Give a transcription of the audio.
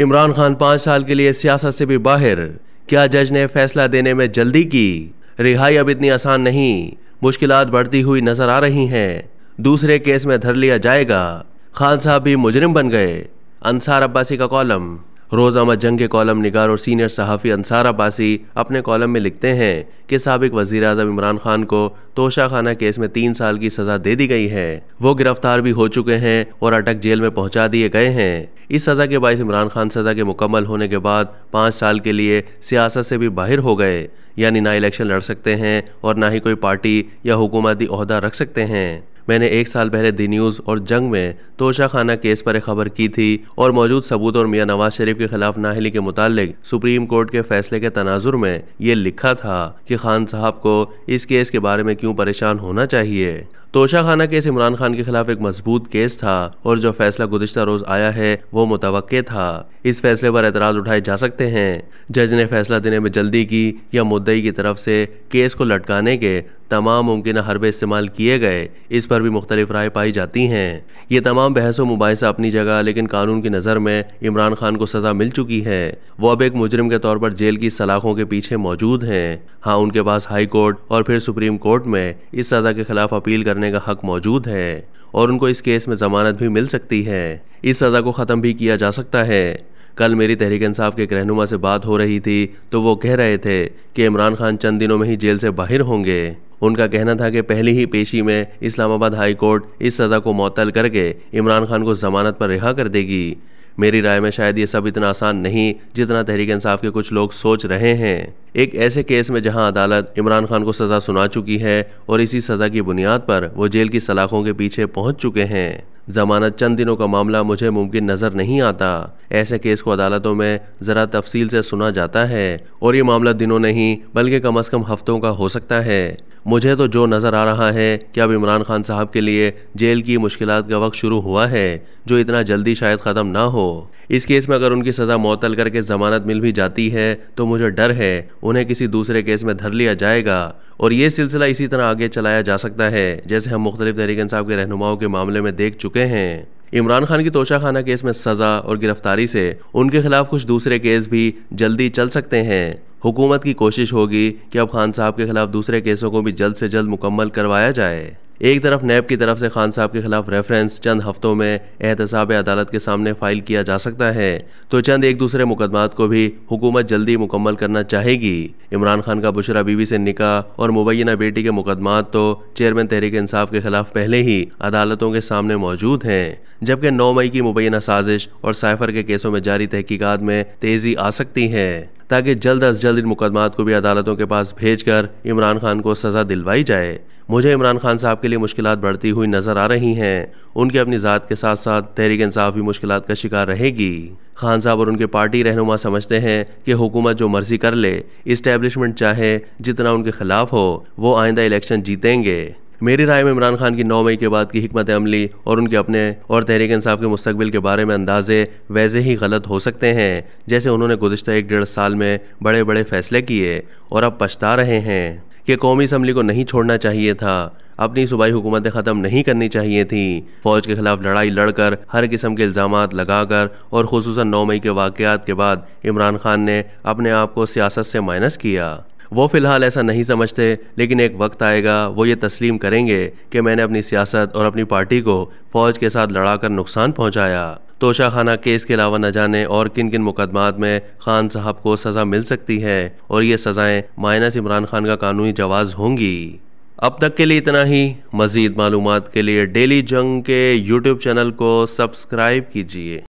इमरान खान पांच साल के लिए सियासत से भी बाहर क्या जज ने फैसला देने में जल्दी की रिहाई अब इतनी आसान नहीं मुश्किल बढ़ती हुई नजर आ रही हैं दूसरे केस में धर लिया जाएगा खान साहब भी मुजरिम बन गए अंसार अब्बासी का कॉलम रोज़ामा जंग के कॉलम निगार और सीनियर सहाफ़ी अंसार अब्बासी अपने कॉलम में लिखते हैं कि सबक वज़ी अजम इमरान खान को तोशाखाना केस में तीन साल की सज़ा दे दी गई है वो गिरफ्तार भी हो चुके हैं और अटक जेल में पहुंचा दिए गए हैं इस सज़ा के बायस इमरान खान सज़ा के मुकम्मल होने के बाद पाँच साल के लिए सियासत से भी बाहर हो गए यानी ना इलेक्शन लड़ सकते हैं और ना ही कोई पार्टी या हुकूमती अहदा रख सकते हैं मैंने एक साल पहले दी न्यूज़ और जंग में खाना केस पर खबर की थी और मौजूद सबूत और मियाँ नवाज शरीफ के खिलाफ नाहली के मुतालिक सुप्रीम कोर्ट के फैसले के तनाजुर में ये लिखा था कि खान साहब को इस केस के बारे में क्यों परेशान होना चाहिए तोशा खाना केस इमरान खान के खिलाफ एक मजबूत केस था और जो फैसला गुजशत रोज आया है वो मुतव था इस फैसले पर एतराज उठाए जा सकते हैं जज ने फैसला देने में जल्दी की या मुद्दई की तरफ से केस को लटकाने के तमाम मुमकिन हरबे इस्तेमाल किए गए इस पर भी मुख्तलिफ राय पाई जाती हैं ये तमाम बहस व मुबासा अपनी जगह लेकिन कानून की नज़र में इमरान खान को सज़ा मिल चुकी है वो अब एक मुजरिम के तौर पर जेल की सलाखों के पीछे मौजूद हैं हाँ उनके पास हाई कोर्ट और फिर सुप्रीम कोर्ट में इस सज़ा के खिलाफ अपील करने का हक मौजूद है और उनको इस केस में जमानत भी मिल सकती है इस सज़ा को ख़त्म भी किया जा सकता है कल मेरी तहरीक इंसाफ के एक रहनुमा से बात हो रही थी तो वो कह रहे थे कि इमरान खान चंद दिनों में ही जेल से बाहर होंगे उनका कहना था कि पहली ही पेशी में इस्लामाबाद हाई कोर्ट इस सज़ा को मअतल करके इमरान खान को ज़मानत पर रिहा कर देगी मेरी राय में शायद ये सब इतना आसान नहीं जितना तहरीक इंसाफ के कुछ लोग सोच रहे हैं एक ऐसे केस में जहां अदालत इमरान खान को सज़ा सुना चुकी है और इसी सज़ा की बुनियाद पर वो जेल की सलाखों के पीछे पहुंच चुके हैं जमानत चंद दिनों का मामला मुझे मुमकिन नज़र नहीं आता ऐसे केस को अदालतों में ज़रा तफसील से सुना जाता है और ये मामला दिनों नहीं बल्कि कम अज़ कम हफ्तों का हो सकता है मुझे तो जो नज़र आ रहा है कि अब इमरान खान साहब के लिए जेल की मुश्किल का वक्त शुरू हुआ है जो इतना जल्दी शायद ख़त्म ना हो इस केस में अगर उनकी सज़ा मअतल करके ज़मानत मिल भी जाती है तो मुझे डर है उन्हें किसी दूसरे केस में धर लिया जाएगा और ये सिलसिला इसी तरह आगे चलाया जा सकता है जैसे हम मुख्तलिफ तहरीक इंसाफ के रहनुमाओं के मामले में देख चुके हैं इमरान खान की तोशाखाना केस में सज़ा और गिरफ्तारी से उनके खिलाफ कुछ दूसरे केस भी जल्दी चल सकते हैं हुकूमत की कोशिश होगी कि अब खान साहब के खिलाफ दूसरे केसों को भी जल्द से जल्द मुकम्मल करवाया जाए एक तरफ नैब की तरफ से खान साहब के खिलाफ रेफरेंस चंद हफ्तों में एहतसाब अदालत के सामने फाइल किया जा सकता है तो चंद एक दूसरे मुकदमात को भी हुकूमत जल्दी मुकम्मल करना चाहेगी इमरान खान का बुशरा बीवी से निका और मुबैना बेटी के मुकदमात तो चेयरमैन तहरीक इंसाफ के खिलाफ पहले ही अदालतों के सामने मौजूद हैं जबकि नौ मई की मुबैना साजिश और साइफर के केसों में जारी तहकीकत में तेजी आ सकती है ताकि जल्द अज जल्द इन मुकदमात को भी अदालतों के पास भेजकर इमरान खान को सजा दिलवाई जाए मुझे इमरान खान साहब के लिए मुश्किल बढ़ती हुई नज़र आ रही हैं उनकी अपनी ज़ात के साथ साथ तहरीक इंसाफ भी मुश्किल का शिकार रहेगी खान साहब और उनके पार्टी रहनुमा समझते हैं कि हुकूमत जो मर्जी कर ले इस्टेब्लिशमेंट चाहे जितना उनके खिलाफ हो वो आइंदा इलेक्शन जीतेंगे मेरी राय में इमरान खान की नौ मई के बाद की हमत अमली और उनके अपने और तहरीक इंसाफ के मुस्तबिल के बारे में अंदाजे वैसे ही गलत हो सकते हैं जैसे उन्होंने गुजशत एक डेढ़ साल में बड़े बड़े फैसले किए और अब पछता रहे हैं कि कौमी असम्बली को नहीं छोड़ना चाहिए था अपनी सूबाई हुकूमतें ख़त्म नहीं करनी चाहिए थी फौज के खिलाफ लड़ाई लड़कर हर किस्म के इल्ज़ाम लगाकर और खसूस नौ मई के वाक़ात के बाद इमरान खान ने अपने आप को सियासत से माइनस किया वो फ़िलहाल ऐसा नहीं समझते लेकिन एक वक्त आएगा वो ये तस्लीम करेंगे कि मैंने अपनी सियासत और अपनी पार्टी को फ़ौज के साथ लड़ाकर नुकसान पहुँचाया तोशाखाना केस के अलावा न जाने और किन किन मुकदमात में खान साहब को सज़ा मिल सकती है और ये सज़ाएँ माइनस इमरान खान का कानूनी जवाज़ होंगी अब तक के लिए इतना ही मज़ीद मालूम के लिए डेली जंग के यूट्यूब चैनल को सब्सक्राइब कीजिए